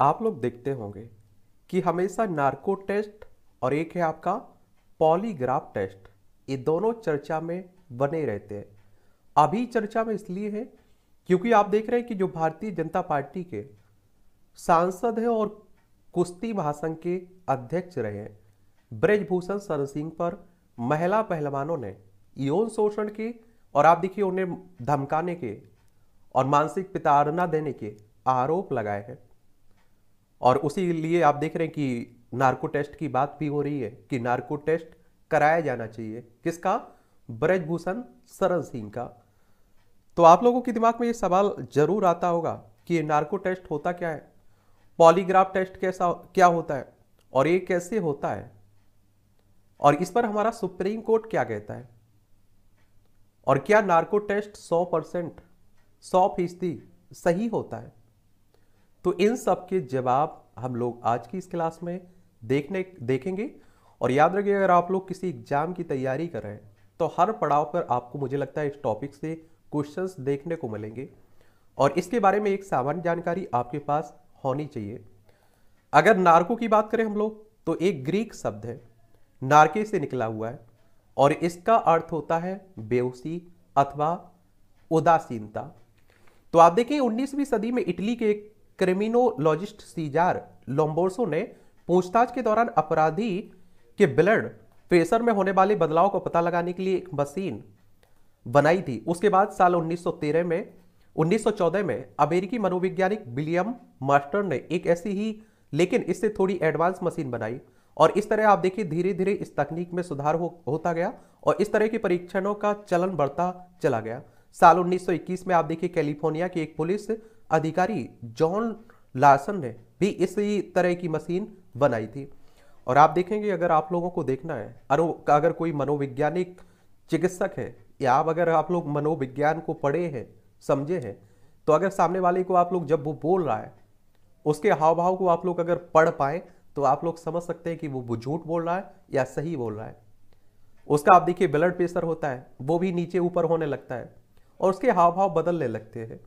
आप लोग देखते होंगे कि हमेशा नार्को टेस्ट और एक है आपका पॉलीग्राफ टेस्ट ये दोनों चर्चा में बने रहते हैं अभी चर्चा में इसलिए है क्योंकि आप देख रहे हैं कि जो भारतीय जनता पार्टी के सांसद हैं और कुश्ती महासंघ के अध्यक्ष रहे हैं ब्रजभूषण शरण सिंह पर महिला पहलवानों ने यौन शोषण के और आप देखिए उन्हें धमकाने के और मानसिक पिताड़ना देने के आरोप लगाए हैं और उसी लिए आप देख रहे हैं कि नार्को टेस्ट की बात भी हो रही है कि नार्को टेस्ट कराया जाना चाहिए किसका ब्रजभूषण सरन सिंह का तो आप लोगों के दिमाग में ये सवाल जरूर आता होगा कि ये नार्को टेस्ट होता क्या है पॉलीग्राफ टेस्ट कैसा क्या होता है और ये कैसे होता है और इस पर हमारा सुप्रीम कोर्ट क्या कहता है और क्या नार्को टेस्ट 100 परसेंट सौ फीसदी सही होता है तो इन सब के जवाब हम लोग आज की इस क्लास में देखने देखेंगे और याद रखिए अगर आप लोग किसी एग्जाम की तैयारी कर रहे हैं तो हर पड़ाव पर आपको मुझे लगता है इस टॉपिक से क्वेश्चंस देखने को मिलेंगे और इसके बारे में एक सामान्य जानकारी आपके पास होनी चाहिए अगर नार्को की बात करें हम लोग तो एक ग्रीक शब्द है नारके से निकला हुआ है और इसका अर्थ होता है बेउसी अथवा उदासीनता तो आप देखें 19वीं सदी में इटली के एक क्रिमिनोलॉजिस्ट सीजार लोम्बोर्सो ने पूछताछ के दौरान अपराधी के ब्लड प्रेशर में होने वाले बदलाव को पता लगाने के लिए एक मशीन बनाई थी उसके बाद साल 1913 में 1914 में अमेरिकी मनोवैज्ञानिक विलियम मास्टर ने एक ऐसी ही लेकिन इससे थोड़ी एडवांस मशीन बनाई और इस तरह आप देखिए धीरे धीरे इस तकनीक में सुधार हो, होता गया और इस तरह के परीक्षणों का चलन बढ़ता चला गया साल 1921 में आप देखिए कैलिफोर्निया की एक पुलिस अधिकारी जॉन लार्सन ने भी इसी तरह की मशीन बनाई थी और आप देखेंगे अगर आप लोगों को देखना है अगर कोई मनोविज्ञानिक चिकित्सक है या आप अगर आप लोग मनोविज्ञान को पढ़े हैं समझे हैं तो अगर सामने वाले को आप लोग जब वो बोल रहा है उसके हाव भाव को आप लोग अगर पढ़ पाए तो आप लोग समझ सकते हैं कि वो झूठ बोल रहा है या सही बोल रहा है उसका आप देखिए ब्लड प्रेशर होता है वो भी नीचे ऊपर होने लगता है और उसके हाव भाव बदलने लगते हैं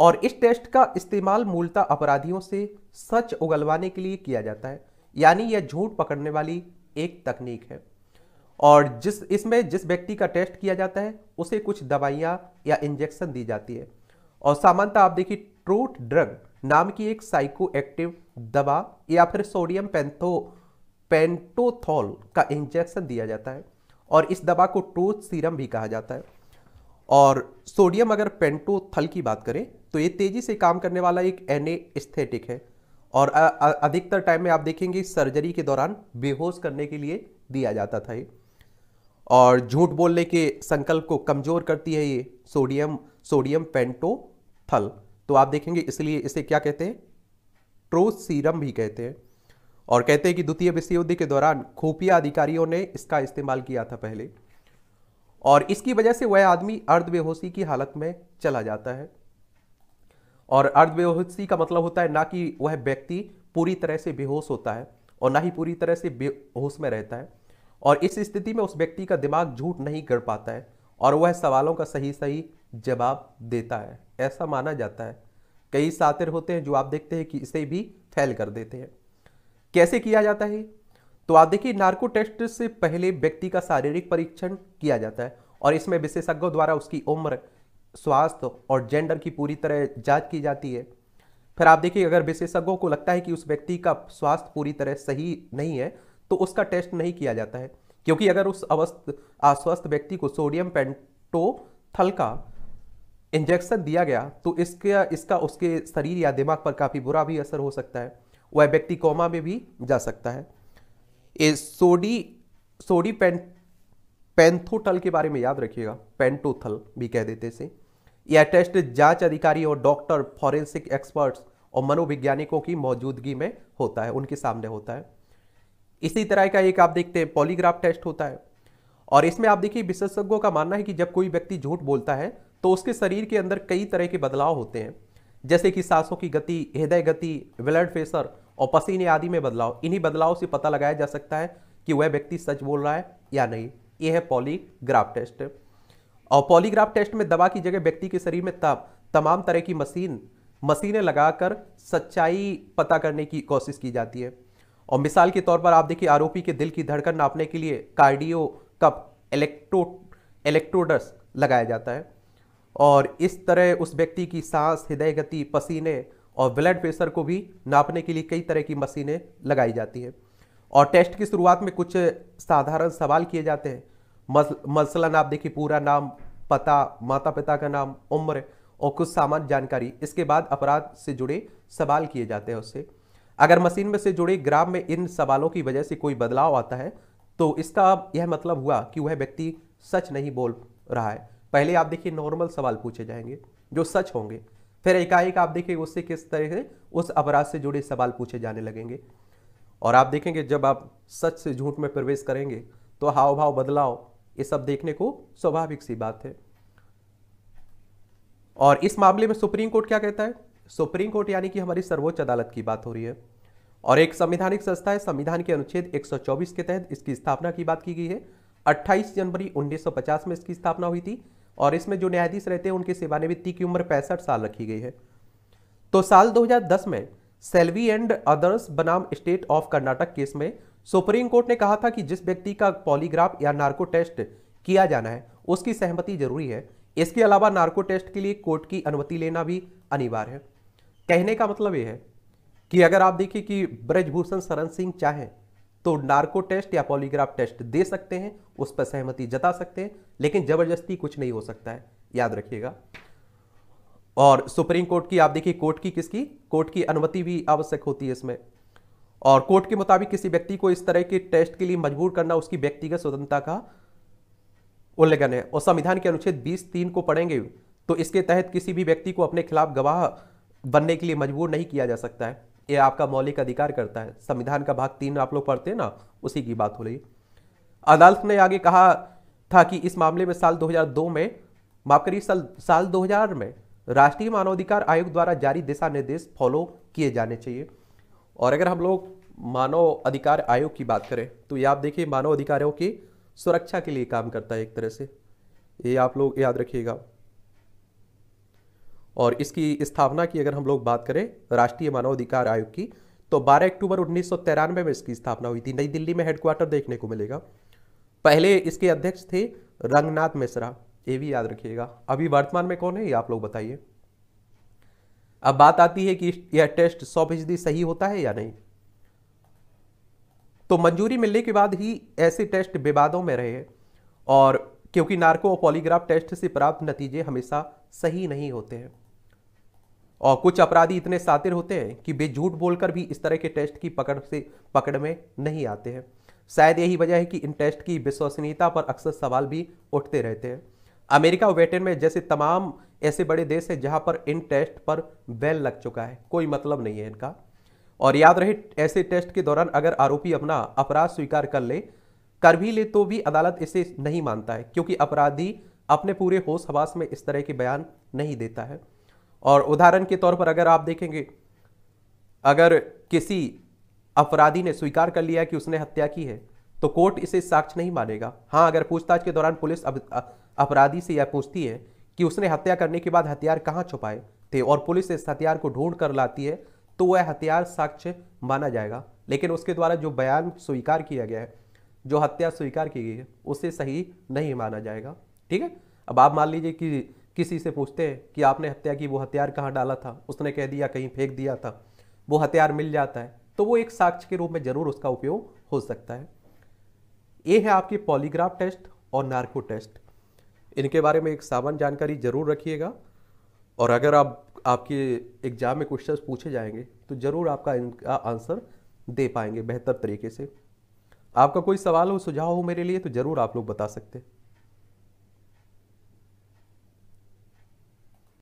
और इस टेस्ट का इस्तेमाल मूलतः अपराधियों से सच उगलवाने के लिए किया जाता है यानी यह झूठ पकड़ने वाली एक तकनीक है और जिस इसमें जिस व्यक्ति का टेस्ट किया जाता है उसे कुछ दवाइयाँ या इंजेक्शन दी जाती है और सामान्यतः आप देखिए ट्रूट ड्रग नाम की एक साइको एक्टिव दवा या फिर सोडियम पेंथो पेंटोथॉल का इंजेक्शन दिया जाता है और इस दवा को ट्रूथ सीरम भी कहा जाता है और सोडियम अगर पेंटोथल की बात करें तो ये तेज़ी से काम करने वाला एक एनेस्थेटिक है और अधिकतर टाइम में आप देखेंगे सर्जरी के दौरान बेहोश करने के लिए दिया जाता था ये और झूठ बोलने के संकल्प को कमज़ोर करती है ये सोडियम सोडियम पेंटोथल तो आप देखेंगे इसलिए इसे क्या कहते हैं ट्रोसीरम सीरम भी कहते हैं और कहते हैं कि द्वितीय विश्व युद्ध के दौरान खुफिया अधिकारियों ने इसका इस्तेमाल किया था पहले और इसकी वजह से वह आदमी अर्ध बेहोशी की हालत में चला जाता है और अर्धबेहोशी का मतलब होता है ना कि वह व्यक्ति पूरी तरह से बेहोश होता है और ना ही पूरी तरह से बेहोश में रहता है और इस स्थिति में उस व्यक्ति का दिमाग झूठ नहीं कर पाता है और वह सवालों का सही सही जवाब देता है ऐसा माना जाता है कई सातिर होते हैं जो आप देखते हैं कि इसे भी फैल कर देते हैं कैसे किया जाता है तो आप देखिए नार्को टेस्ट से पहले व्यक्ति का शारीरिक परीक्षण किया जाता है और इसमें विशेषज्ञों द्वारा उसकी उम्र स्वास्थ्य और जेंडर की पूरी तरह जांच की जाती है फिर आप देखिए अगर विशेषज्ञों को लगता है कि उस व्यक्ति का स्वास्थ्य पूरी तरह सही नहीं है तो उसका टेस्ट नहीं किया जाता है क्योंकि अगर उस अवस्थ अस्वस्थ व्यक्ति को सोडियम पेंटोथल का इंजेक्शन दिया गया तो इसका इसका उसके शरीर या दिमाग पर काफ़ी बुरा भी असर हो सकता है वह व्यक्ति कोमा में भी जा सकता है ये सोडी सोडी पें पेंथोटल के बारे में याद रखिएगा पेंटोथल भी कह देते इसे यह टेस्ट जांच अधिकारी और डॉक्टर फॉरेंसिक एक्सपर्ट्स और मनोविज्ञानिकों की मौजूदगी में होता है उनके सामने होता है इसी तरह का एक आप देखते हैं पॉलीग्राफ टेस्ट होता है और इसमें आप देखिए विशेषज्ञों का मानना है कि जब कोई व्यक्ति झूठ बोलता है तो उसके शरीर के अंदर कई तरह के बदलाव होते हैं जैसे कि सांसों की गति हृदय गति ब्लड प्रेशर और पसीने आदि में बदलाव इन्हीं बदलाव से पता लगाया जा सकता है कि वह व्यक्ति सच बोल रहा है या नहीं यह है पॉलीग्राफ टेस्ट और पॉलीग्राफ टेस्ट में दवा की जगह व्यक्ति के शरीर में ताप तमाम तरह की मशीन मशीनें लगाकर सच्चाई पता करने की कोशिश की जाती है और मिसाल के तौर पर आप देखिए आरोपी के दिल की धड़कन नापने के लिए कार्डियो कप इलेक्ट्रो इलेक्ट्रोडस लगाया जाता है और इस तरह उस व्यक्ति की सांस हृदय गति पसीने और ब्लड प्रेशर को भी नापने के लिए कई तरह की मशीनें लगाई जाती हैं और टेस्ट की शुरुआत में कुछ साधारण सवाल किए जाते हैं मसलन आप देखिए पूरा नाम पता माता पिता का नाम उम्र और कुछ सामान्य जानकारी इसके बाद अपराध से जुड़े सवाल किए जाते हैं उससे अगर मशीन में से जुड़े ग्राम में इन सवालों की वजह से कोई बदलाव आता है तो इसका यह मतलब हुआ कि वह व्यक्ति सच नहीं बोल रहा है पहले आप देखिए नॉर्मल सवाल पूछे जाएंगे जो सच होंगे फिर एकाएक आप देखिए उससे किस तरह से उस अपराध से जुड़े सवाल पूछे जाने लगेंगे और आप देखेंगे जब आप सच से झूठ में प्रवेश करेंगे तो हाव भाव बदलाव ये सब देखने को स्वाभाविक सी बात है और इस मामले में सुप्रीम कोर्ट क्या कहता है सुप्रीम कोर्ट यानी कि हमारी सर्वोच्च अदालत की बात हो रही है और एक संवैधानिक संस्था है संविधान के अनुच्छेद 124 के तहत इसकी स्थापना की बात की गई है 28 जनवरी 1950 में इसकी स्थापना हुई थी और इसमें जो न्यायाधीश रहते हैं उनके सेवानिवृत्ति की उम्र पैंसठ साल रखी गई है तो साल 2010 में सेल्वी एंड अदर्स बनाम स्टेट ऑफ कर्नाटक केस में सुप्रीम कोर्ट ने कहा था कि जिस व्यक्ति का पॉलीग्राफ या नार्को टेस्ट किया जाना है उसकी सहमति जरूरी है इसके अलावा नार्को टेस्ट के लिए कोर्ट की अनुमति लेना भी अनिवार्य है कहने का मतलब यह है कि अगर आप देखिए कि ब्रजभूषण शरण सिंह चाहें तो नार्को टेस्ट या पॉलीग्राफ टेस्ट दे सकते हैं उस पर सहमति जता सकते हैं लेकिन जबरदस्ती कुछ नहीं हो सकता है याद रखिएगा और सुप्रीम कोर्ट की आप देखिए कोर्ट की किसकी कोर्ट की अनुमति भी आवश्यक होती है इसमें और कोर्ट के मुताबिक किसी व्यक्ति को इस तरह के टेस्ट के लिए मजबूर करना उसकी व्यक्तिगत स्वतंत्रता का उल्लंघन है और संविधान के अनुच्छेद बीस तीन को पढ़ेंगे तो इसके तहत किसी भी व्यक्ति को अपने खिलाफ गवाह बनने के लिए मजबूर नहीं किया जा सकता है यह आपका मौलिक अधिकार करता है संविधान का भाग तीन आप लोग पढ़ते हैं ना उसी की बात हो रही अदालत ने आगे कहा था कि इस मामले में साल 2002 में माफ करिए साल साल 2000 में राष्ट्रीय मानवाधिकार आयोग द्वारा जारी दिशा निर्देश फॉलो किए जाने चाहिए और अगर हम लोग मानव अधिकार आयोग की बात करें तो ये आप देखिए मानव अधिकारों की सुरक्षा के लिए काम करता है एक तरह से ये आप लोग याद रखिएगा और इसकी स्थापना की अगर हम लोग बात करें राष्ट्रीय मानव अधिकार आयोग की तो 12 अक्टूबर उन्नीस में इसकी स्थापना हुई थी नई दिल्ली में हेडक्वार्टर देखने को मिलेगा पहले इसके अध्यक्ष थे रंगनाथ मिश्रा ये भी याद रखिएगा अभी वर्तमान में कौन है ये आप लोग बताइए अब बात आती है कि यह टेस्ट सौ फीसदी सही होता है या नहीं तो मंजूरी मिलने के बाद ही ऐसे टेस्ट विवादों में रहे और क्योंकि नार्को और पॉलीग्राफ टेस्ट से प्राप्त नतीजे हमेशा सही नहीं होते हैं और कुछ अपराधी इतने सातिर होते हैं कि वे झूठ बोलकर भी इस तरह के टेस्ट की पकड़ से पकड़ में नहीं आते हैं शायद यही वजह है कि इन टेस्ट की विश्वसनीयता पर अक्सर सवाल भी उठते रहते हैं अमेरिका और ब्रिटेन में जैसे तमाम ऐसे बड़े देश हैं जहां पर इन टेस्ट पर बैन लग चुका है कोई मतलब नहीं है इनका और याद रहे ऐसे टेस्ट के दौरान अगर आरोपी अपना अपराध स्वीकार कर ले कर भी ले तो भी अदालत इसे नहीं मानता है क्योंकि अपराधी अपने पूरे होश हवास में इस तरह के बयान नहीं देता है और उदाहरण के तौर पर अगर आप देखेंगे अगर किसी अपराधी ने स्वीकार कर लिया कि उसने हत्या की है तो कोर्ट इसे साक्ष्य नहीं मानेगा हाँ अगर पूछताछ के दौरान पुलिस अपराधी से यह पूछती है कि उसने हत्या करने के बाद हथियार कहाँ छुपाए थे और पुलिस इस हथियार को ढूंढ कर लाती है तो वह हथियार साक्ष्य माना जाएगा लेकिन उसके द्वारा जो बयान स्वीकार किया गया है जो हत्या स्वीकार की गई है उसे सही नहीं माना जाएगा ठीक है अब आप मान लीजिए कि किसी से पूछते हैं कि आपने हत्या की वो हथियार कहाँ डाला था उसने कह दिया कहीं फेंक दिया था वो हथियार मिल जाता है तो वो एक साक्ष्य के रूप में ज़रूर उसका उपयोग हो सकता है ये है आपके पॉलीग्राफ टेस्ट और नार्को टेस्ट इनके बारे में एक सामान्य जानकारी ज़रूर रखिएगा और अगर आप आपके एग्ज़ाम में क्वेश्चंस पूछे जाएंगे तो ज़रूर आपका इनका आंसर दे पाएंगे बेहतर तरीके से आपका कोई सवाल हो सुझाव हो मेरे लिए तो ज़रूर आप लोग बता सकते हैं